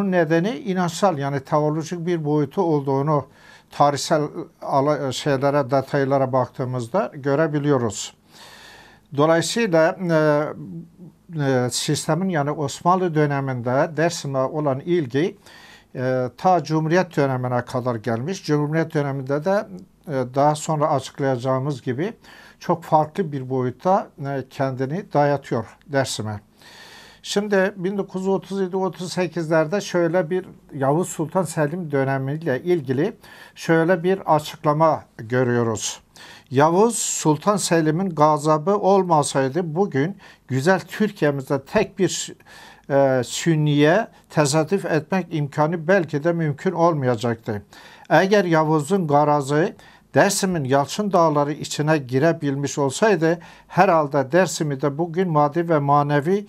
Bunun nedeni inançsal yani teolojik bir boyutu olduğunu tarihsel şeylere, detaylara baktığımızda görebiliyoruz. Dolayısıyla e, e, sistemin yani Osmanlı döneminde Dersim'e olan ilgi e, ta Cumhuriyet dönemine kadar gelmiş. Cumhuriyet döneminde de daha sonra açıklayacağımız gibi çok farklı bir boyutta kendini dayatıyor Dersim'e. Şimdi 1937-38'lerde şöyle bir Yavuz Sultan Selim dönemiyle ilgili şöyle bir açıklama görüyoruz. Yavuz Sultan Selim'in gazabı olmasaydı bugün güzel Türkiye'mizde tek bir e, Sünni'ye tezadüf etmek imkanı belki de mümkün olmayacaktı. Eğer Yavuz'un garazı Dersim'in Yalçın Dağları içine girebilmiş olsaydı herhalde Dersim'i de bugün maddi ve manevi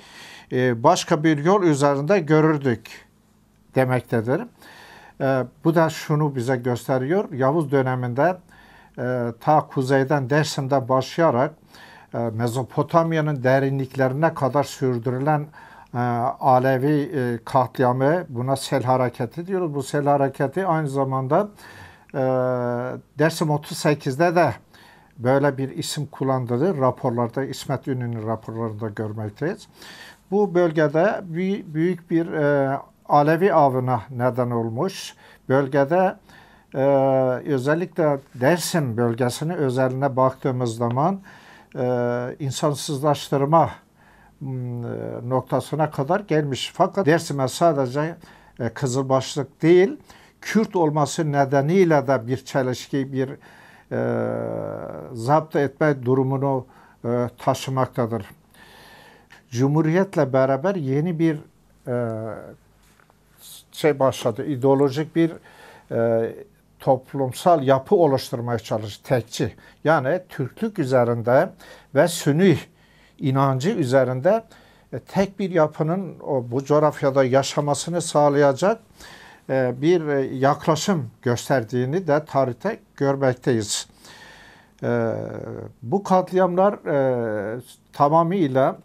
e, başka bir yol üzerinde görürdük demektedir. E, bu da şunu bize gösteriyor. Yavuz döneminde e, ta kuzeyden Dersim'de başlayarak Mezopotamya'nın derinliklerine kadar sürdürülen Alevi katliamı buna sel hareketi diyoruz. Bu sel hareketi aynı zamanda Dersim 38'de de böyle bir isim kullandığı raporlarda İsmet Ünlü'nün raporlarında görmekteyiz bu bölgede büyük bir e, Alevi avına neden olmuş. Bölgede e, özellikle Dersim bölgesini özeline baktığımız zaman e, insansızlaştırma e, noktasına kadar gelmiş. Fakat Dersim'e sadece e, Kızılbaşlık değil, Kürt olması nedeniyle de bir çelişki, bir e, zapt etme durumunu e, taşımaktadır. Cumhuriyetle beraber yeni bir e, şey başladı. İdeolojik bir e, toplumsal yapı oluşturmaya çalıştı. Tekçi. Yani Türklük üzerinde ve Sünni inancı üzerinde e, tek bir yapının o, bu coğrafyada yaşamasını sağlayacak e, bir e, yaklaşım gösterdiğini de tarihte görmekteyiz. E, bu katliamlar e, tamamıyla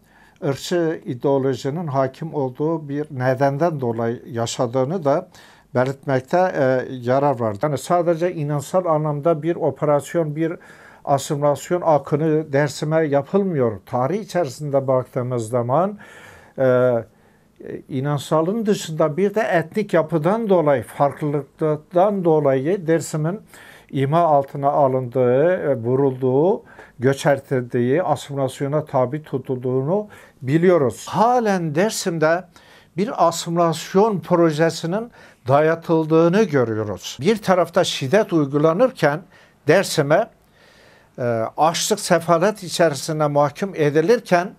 ırkçı ideolojinin hakim olduğu bir nedenden dolayı yaşadığını da belirtmekte e, yarar var. Yani sadece inansal anlamda bir operasyon, bir asimilasyon akını dersime yapılmıyor. Tarih içerisinde baktığımız zaman e, inansalın dışında bir de etnik yapıdan dolayı, farklılıktan dolayı dersimin ima altına alındığı, vurulduğu, göçertildiği, asimilasyona tabi tutulduğunu biliyoruz. Halen Dersim'de bir asimilasyon projesinin dayatıldığını görüyoruz. Bir tarafta şiddet uygulanırken Dersim'e e, açlık sefalet içerisinde mahkum edilirken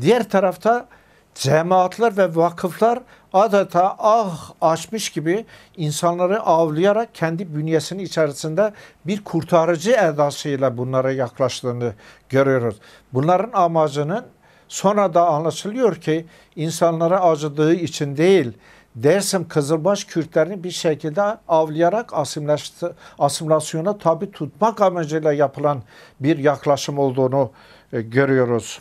diğer tarafta cemaatler ve vakıflar adeta ah açmış gibi insanları avlayarak kendi bünyesinin içerisinde bir kurtarıcı edasıyla bunlara yaklaştığını görüyoruz. Bunların amacının sonra da anlaşılıyor ki insanlara acıdığı için değil, Dersim Kızılbaş Kürtlerini bir şekilde avlayarak asimilasyona tabi tutmak amacıyla yapılan bir yaklaşım olduğunu e, görüyoruz.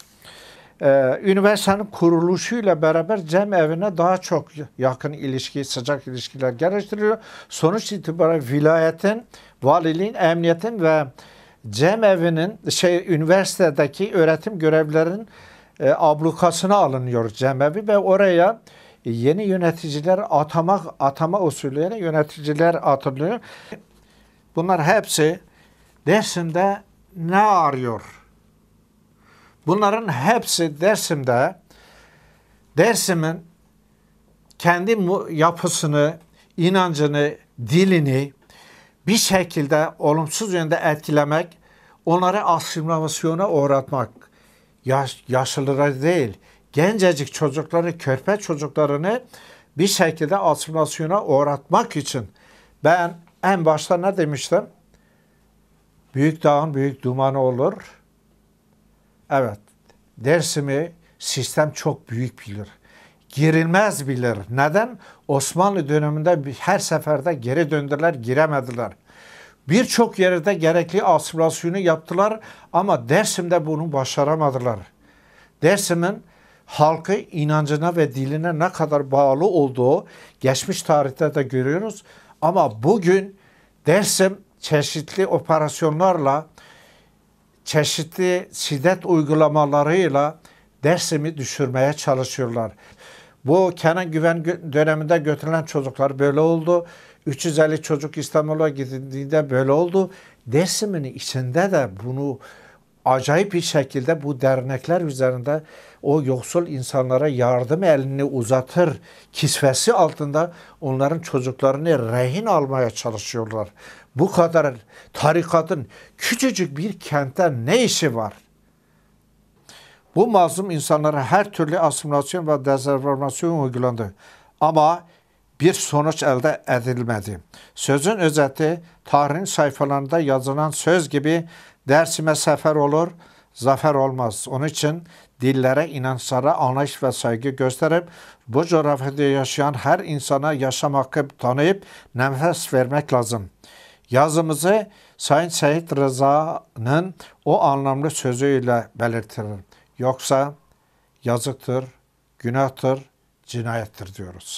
Ee, üniversitenin kuruluşuyla beraber cem evine daha çok yakın ilişki, sıcak ilişkiler geliştiriyor. Sonuç itibariyle vilayetin, valiliğin, emniyetin ve cem evinin şey üniversitedeki öğretim görevlerinin e, ablukasına alınıyor cem evi ve oraya yeni yöneticiler atamak atama usulüyle yöneticiler atılıyor. Bunlar hepsi Dersim'de ne arıyor? Bunların hepsi dersimde dersimin kendi yapısını, inancını, dilini bir şekilde olumsuz yönde etkilemek, onları asimilasyona uğratmak, yaş, yaşlılara değil, gencecik çocukları, körpe çocuklarını bir şekilde asimilasyona uğratmak için ben en başta ne demiştim? Büyük dağın büyük dumanı olur. Evet. Dersimi sistem çok büyük bilir. Girilmez bilir. Neden? Osmanlı döneminde her seferde geri döndüler, giremediler. Birçok yerde gerekli asimilasyonu yaptılar ama Dersim'de bunu başaramadılar. Dersim'in halkı inancına ve diline ne kadar bağlı olduğu geçmiş tarihte de görüyoruz. Ama bugün Dersim çeşitli operasyonlarla çeşitli şiddet uygulamalarıyla dersimi düşürmeye çalışıyorlar. Bu Kenan Güven döneminde götürülen çocuklar böyle oldu. 350 çocuk İstanbul'a gidildiğinde böyle oldu. Dersimin içinde de bunu acayip bir şekilde bu dernekler üzerinde o yoksul insanlara yardım elini uzatır kisvesi altında onların çocuklarını rehin almaya çalışıyorlar. Bu kadar tarikatın küçücük bir kentte ne işi var? Bu mazlum insanlara her türlü asimilasyon ve dezenformasyon uygulandı. Ama bir sonuç elde edilmedi. Sözün özeti tarihin sayfalarında yazılan söz gibi Dersime sefer olur, zafer olmaz. Onun için dillere, inançlara anlayış ve saygı gösterip bu coğrafyada yaşayan her insana yaşam hakkı tanıyıp nefes vermek lazım. Yazımızı Sayın Seyit Rıza'nın o anlamlı sözüyle belirtirim. Yoksa yazıktır, günahtır, cinayettir diyoruz.